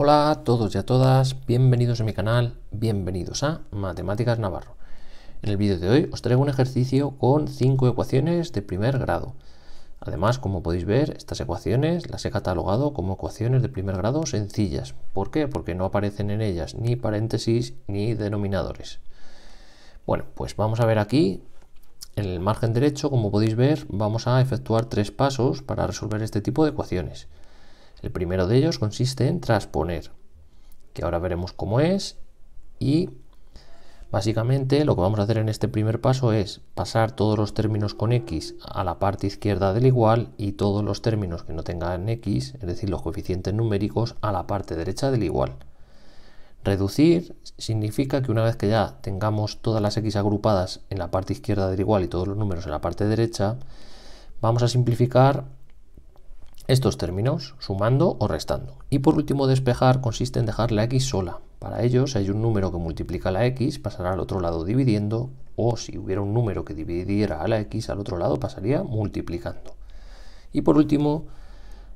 Hola a todos y a todas, bienvenidos a mi canal, bienvenidos a Matemáticas Navarro. En el vídeo de hoy os traigo un ejercicio con 5 ecuaciones de primer grado. Además, como podéis ver, estas ecuaciones las he catalogado como ecuaciones de primer grado sencillas. ¿Por qué? Porque no aparecen en ellas ni paréntesis ni denominadores. Bueno, pues vamos a ver aquí, en el margen derecho, como podéis ver, vamos a efectuar tres pasos para resolver este tipo de ecuaciones. El primero de ellos consiste en transponer, que ahora veremos cómo es y básicamente lo que vamos a hacer en este primer paso es pasar todos los términos con x a la parte izquierda del igual y todos los términos que no tengan x, es decir, los coeficientes numéricos, a la parte derecha del igual. Reducir significa que una vez que ya tengamos todas las x agrupadas en la parte izquierda del igual y todos los números en la parte derecha, vamos a simplificar estos términos, sumando o restando. Y por último, despejar consiste en dejar la x sola. Para ello, si hay un número que multiplica la x, pasará al otro lado dividiendo, o si hubiera un número que dividiera a la x, al otro lado pasaría multiplicando. Y por último,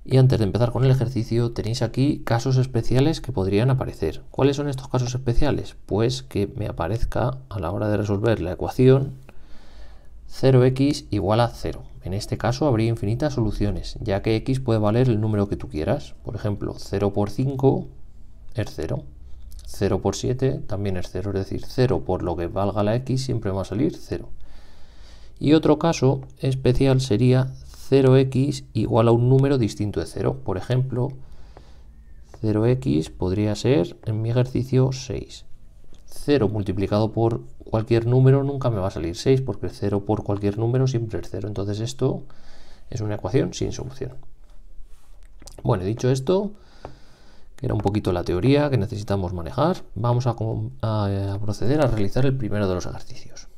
y antes de empezar con el ejercicio, tenéis aquí casos especiales que podrían aparecer. ¿Cuáles son estos casos especiales? Pues que me aparezca a la hora de resolver la ecuación 0x igual a 0. En este caso habría infinitas soluciones, ya que x puede valer el número que tú quieras. Por ejemplo, 0 por 5 es 0. 0 por 7 también es 0, es decir, 0 por lo que valga la x siempre va a salir 0. Y otro caso especial sería 0x igual a un número distinto de 0. Por ejemplo, 0x podría ser en mi ejercicio 6. 0 multiplicado por cualquier número nunca me va a salir 6, porque 0 por cualquier número siempre es 0. Entonces esto es una ecuación sin solución. Bueno, dicho esto, que era un poquito la teoría que necesitamos manejar, vamos a, a proceder a realizar el primero de los ejercicios.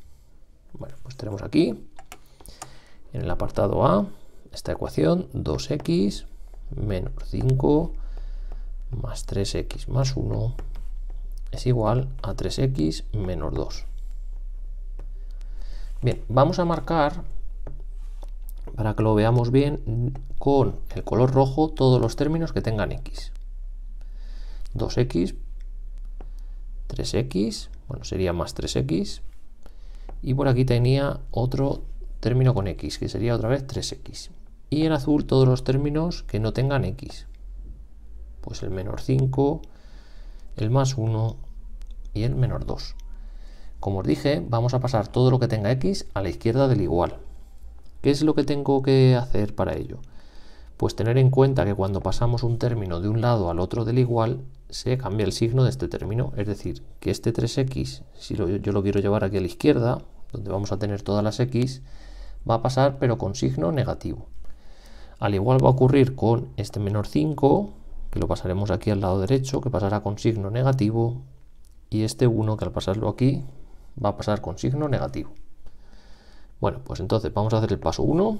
Bueno, pues tenemos aquí, en el apartado A, esta ecuación, 2x menos 5 más 3x más 1 es igual a 3x menos 2. Bien, vamos a marcar, para que lo veamos bien, con el color rojo todos los términos que tengan x. 2x, 3x, bueno, sería más 3x, y por aquí tenía otro término con x, que sería otra vez 3x. Y en azul todos los términos que no tengan x. Pues el menos 5, el más 1 y el menor 2. Como os dije, vamos a pasar todo lo que tenga x a la izquierda del igual. ¿Qué es lo que tengo que hacer para ello? Pues tener en cuenta que cuando pasamos un término de un lado al otro del igual, se cambia el signo de este término. Es decir, que este 3x, si yo lo quiero llevar aquí a la izquierda, donde vamos a tener todas las x, va a pasar pero con signo negativo. Al igual va a ocurrir con este menor 5, que lo pasaremos aquí al lado derecho, que pasará con signo negativo, y este 1 que al pasarlo aquí va a pasar con signo negativo. Bueno, pues entonces vamos a hacer el paso 1.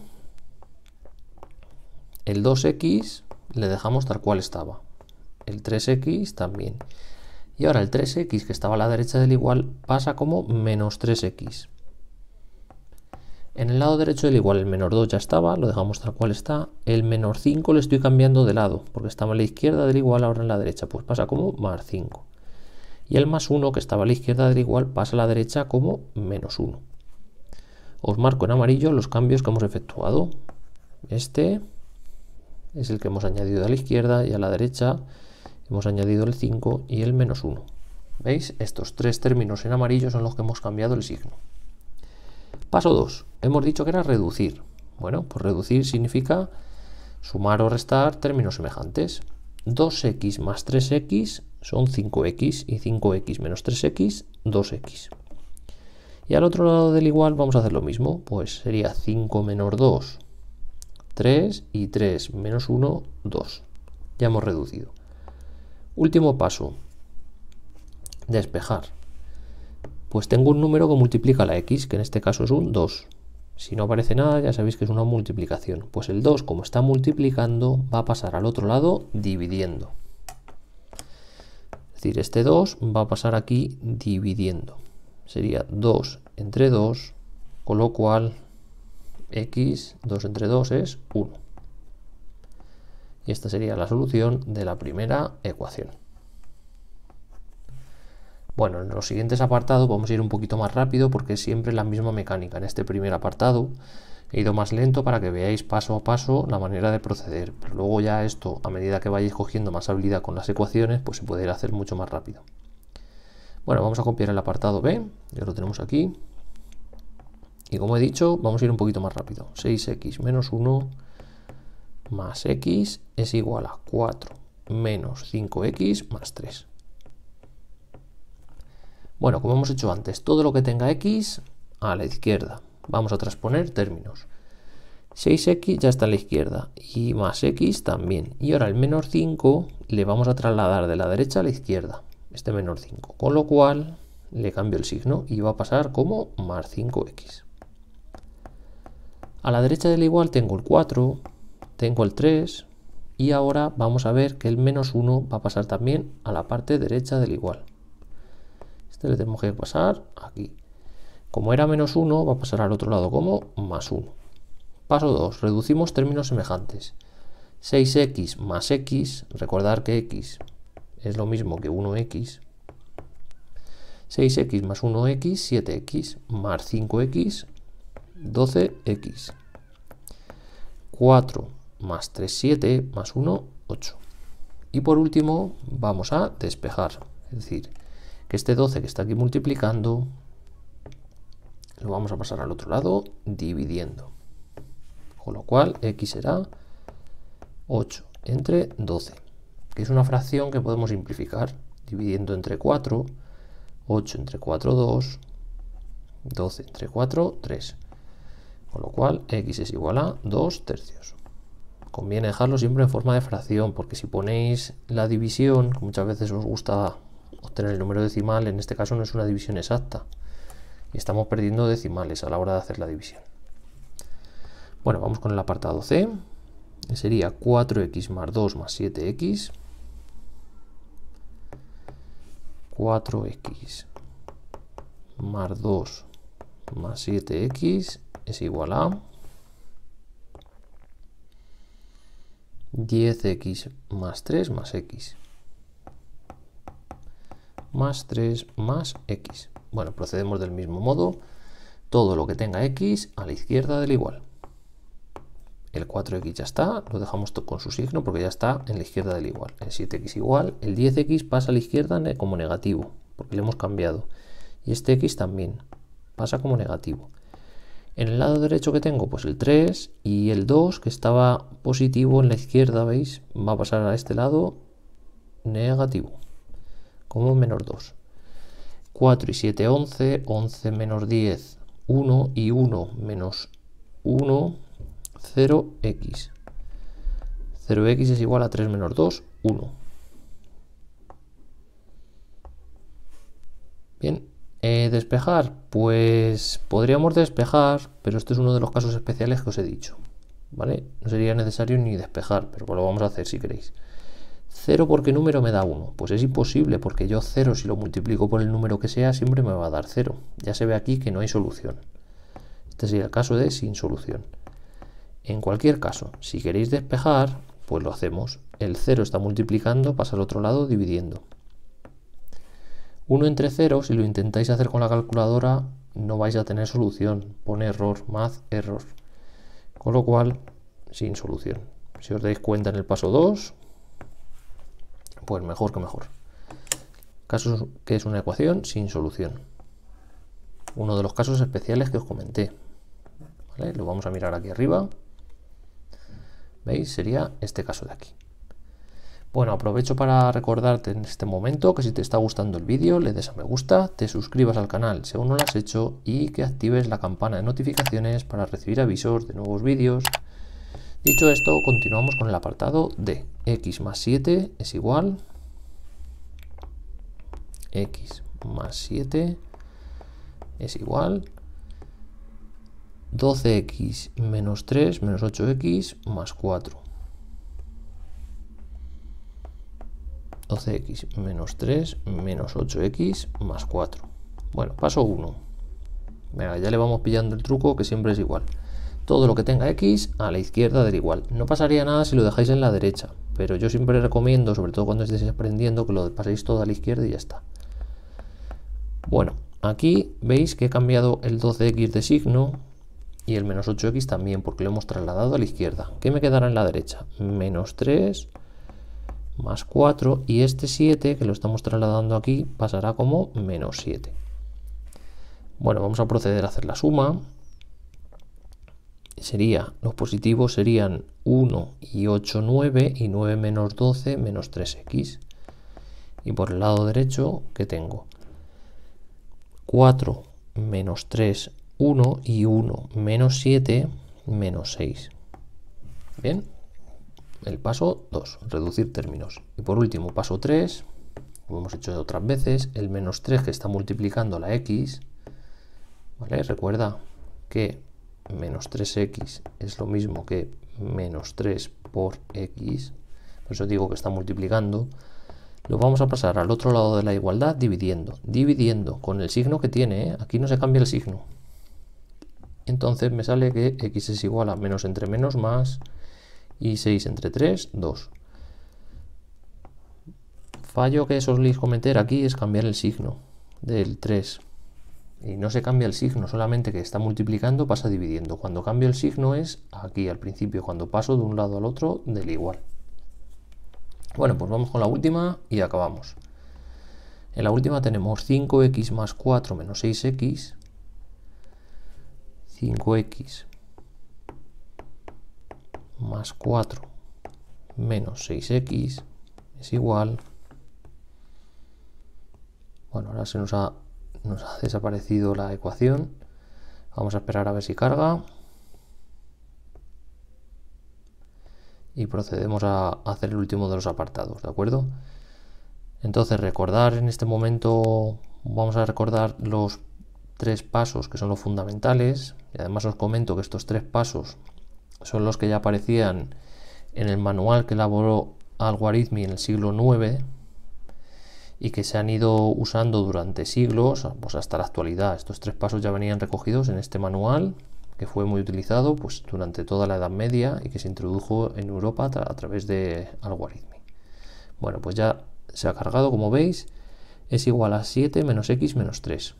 El 2x le dejamos tal cual estaba. El 3x también. Y ahora el 3x que estaba a la derecha del igual pasa como menos 3x. En el lado derecho del igual el menor 2 ya estaba, lo dejamos tal cual está. El menor 5 le estoy cambiando de lado, porque estaba en la izquierda del igual, ahora en la derecha, pues pasa como más 5. Y el más 1, que estaba a la izquierda del igual, pasa a la derecha como menos 1. Os marco en amarillo los cambios que hemos efectuado. Este es el que hemos añadido a la izquierda y a la derecha hemos añadido el 5 y el menos 1. ¿Veis? Estos tres términos en amarillo son los que hemos cambiado el signo. Paso 2. Hemos dicho que era reducir. Bueno, pues reducir significa sumar o restar términos semejantes. 2x más 3x son 5x y 5x menos 3x, 2x. Y al otro lado del igual vamos a hacer lo mismo, pues sería 5 menos 2, 3 y 3 menos 1, 2. Ya hemos reducido. Último paso, despejar pues tengo un número que multiplica la x, que en este caso es un 2. Si no aparece nada, ya sabéis que es una multiplicación. Pues el 2, como está multiplicando, va a pasar al otro lado dividiendo. Es decir, este 2 va a pasar aquí dividiendo. Sería 2 entre 2, con lo cual x, 2 entre 2 es 1. Y esta sería la solución de la primera ecuación. Bueno, en los siguientes apartados vamos a ir un poquito más rápido porque es siempre la misma mecánica. En este primer apartado he ido más lento para que veáis paso a paso la manera de proceder. Pero luego ya esto, a medida que vayáis cogiendo más habilidad con las ecuaciones, pues se puede ir hacer mucho más rápido. Bueno, vamos a copiar el apartado B, ya lo tenemos aquí. Y como he dicho, vamos a ir un poquito más rápido. 6x menos 1 más x es igual a 4 menos 5x más 3. Bueno, como hemos hecho antes, todo lo que tenga x a la izquierda. Vamos a transponer términos. 6x ya está a la izquierda y más x también. Y ahora el menos 5 le vamos a trasladar de la derecha a la izquierda, este menos 5. Con lo cual le cambio el signo y va a pasar como más 5x. A la derecha del igual tengo el 4, tengo el 3 y ahora vamos a ver que el menos 1 va a pasar también a la parte derecha del igual le tenemos que pasar aquí. Como era menos 1, va a pasar al otro lado como más 1. Paso 2. Reducimos términos semejantes. 6x más x, recordar que x es lo mismo que 1x. 6x más 1x, 7x más 5x, 12x. 4 más 3, 7 más 1, 8. Y por último vamos a despejar, es decir, que este 12 que está aquí multiplicando lo vamos a pasar al otro lado dividiendo. Con lo cual x será 8 entre 12, que es una fracción que podemos simplificar dividiendo entre 4, 8 entre 4, 2, 12 entre 4, 3. Con lo cual x es igual a 2 tercios. Conviene dejarlo siempre en forma de fracción, porque si ponéis la división, que muchas veces os gusta obtener el número decimal, en este caso no es una división exacta. Y estamos perdiendo decimales a la hora de hacer la división. Bueno, vamos con el apartado C. sería 4x más 2 más 7x. 4x más 2 más 7x es igual a 10x más 3 más x más 3 más x. Bueno, procedemos del mismo modo. Todo lo que tenga x a la izquierda del igual. El 4x ya está, lo dejamos con su signo porque ya está en la izquierda del igual. El 7x igual, el 10x pasa a la izquierda como negativo, porque le hemos cambiado. Y este x también pasa como negativo. En el lado derecho que tengo, pues el 3 y el 2, que estaba positivo en la izquierda, ¿veis? Va a pasar a este lado negativo como menos 2. 4 y 7, 11, 11 menos 10, 1 y 1 menos 1, 0x. 0x es igual a 3 menos 2, 1. Bien, eh, despejar, pues podríamos despejar, pero este es uno de los casos especiales que os he dicho. ¿Vale? No sería necesario ni despejar, pero pues lo vamos a hacer si queréis. 0 porque número me da 1. Pues es imposible porque yo 0 si lo multiplico por el número que sea siempre me va a dar 0. Ya se ve aquí que no hay solución. Este sería el caso de sin solución. En cualquier caso, si queréis despejar, pues lo hacemos. El 0 está multiplicando, pasa al otro lado dividiendo. 1 entre 0, si lo intentáis hacer con la calculadora, no vais a tener solución. Pone error, más error. Con lo cual, sin solución. Si os dais cuenta en el paso 2, pues mejor que mejor. Caso que es una ecuación sin solución. Uno de los casos especiales que os comenté. Lo vamos a mirar aquí arriba. ¿Veis? Sería este caso de aquí. Bueno, aprovecho para recordarte en este momento que si te está gustando el vídeo, le des a me gusta, te suscribas al canal si aún no lo has hecho y que actives la campana de notificaciones para recibir avisos de nuevos vídeos Dicho esto, continuamos con el apartado de x más 7 es igual x más 7 es igual 12x menos 3 menos 8x más 4. 12x menos 3 menos 8x más 4. Bueno, paso 1. ya le vamos pillando el truco que siempre es igual todo lo que tenga x a la izquierda del igual. No pasaría nada si lo dejáis en la derecha, pero yo siempre recomiendo, sobre todo cuando estéis aprendiendo, que lo paséis todo a la izquierda y ya está. Bueno, aquí veis que he cambiado el 12x de signo y el menos 8x también, porque lo hemos trasladado a la izquierda. ¿Qué me quedará en la derecha? Menos 3 más 4 y este 7, que lo estamos trasladando aquí, pasará como menos 7. Bueno, vamos a proceder a hacer la suma sería, los positivos serían 1 y 8, 9 y 9 menos 12 menos 3x. Y por el lado derecho, ¿qué tengo? 4 menos 3, 1 y 1 menos 7 menos 6. Bien, el paso 2, reducir términos. Y por último, paso 3, como hemos hecho otras veces, el menos 3 que está multiplicando la x, ¿vale? Recuerda que menos 3x es lo mismo que menos 3 por x, por eso digo que está multiplicando, lo vamos a pasar al otro lado de la igualdad dividiendo, dividiendo con el signo que tiene, ¿eh? aquí no se cambia el signo. Entonces me sale que x es igual a menos entre menos más y 6 entre 3, 2. Fallo que soléis cometer aquí es cambiar el signo del 3 y no se cambia el signo, solamente que está multiplicando pasa dividiendo. Cuando cambio el signo es aquí al principio, cuando paso de un lado al otro del igual. Bueno, pues vamos con la última y acabamos. En la última tenemos 5x más 4 menos 6x. 5x más 4 menos 6x es igual... Bueno, ahora se nos ha nos ha desaparecido la ecuación. Vamos a esperar a ver si carga. Y procedemos a hacer el último de los apartados, ¿de acuerdo? Entonces, recordar en este momento, vamos a recordar los tres pasos que son los fundamentales. Y además os comento que estos tres pasos son los que ya aparecían en el manual que elaboró Algorithmi en el siglo IX, y que se han ido usando durante siglos, pues hasta la actualidad. Estos tres pasos ya venían recogidos en este manual que fue muy utilizado pues, durante toda la Edad Media y que se introdujo en Europa a, a través de algoritmi. Bueno, pues ya se ha cargado, como veis, es igual a 7 menos x menos 3.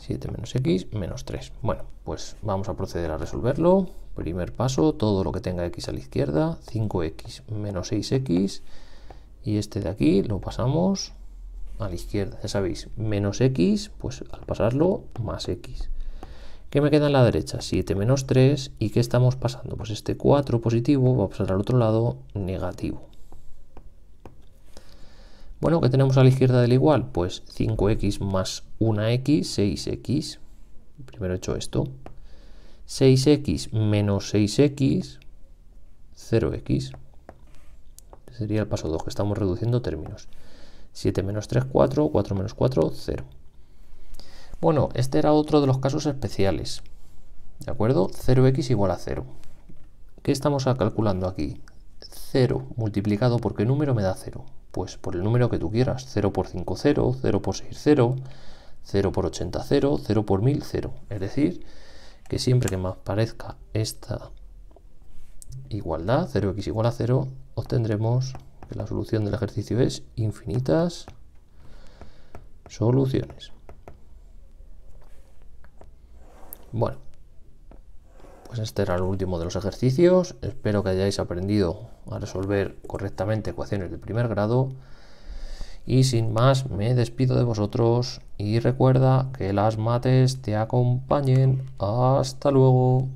7 menos x menos 3. Bueno, pues vamos a proceder a resolverlo. Primer paso, todo lo que tenga x a la izquierda, 5x menos 6x, y este de aquí lo pasamos a la izquierda, ya sabéis, menos x, pues al pasarlo, más x. ¿Qué me queda en la derecha? 7 menos 3, ¿y qué estamos pasando? Pues este 4 positivo va a pasar al otro lado negativo. Bueno, ¿qué tenemos a la izquierda del igual? Pues 5x más 1x, 6x. Primero he hecho esto. 6x menos 6x, 0x. Este sería el paso 2, que estamos reduciendo términos. 7 menos 3, 4, 4 menos 4, 0. Bueno, este era otro de los casos especiales. ¿De acuerdo? 0x igual a 0. ¿Qué estamos calculando aquí? 0 multiplicado por qué número me da 0. Pues por el número que tú quieras. 0 por 5, 0. 0 por 6, 0. 0 por 80, 0. 0 por 1000, 0. Es decir, siempre que más parezca esta igualdad, 0x igual a 0, obtendremos que la solución del ejercicio es infinitas soluciones. Bueno, pues este era el último de los ejercicios. Espero que hayáis aprendido a resolver correctamente ecuaciones de primer grado. Y sin más, me despido de vosotros y recuerda que las mates te acompañen. Hasta luego.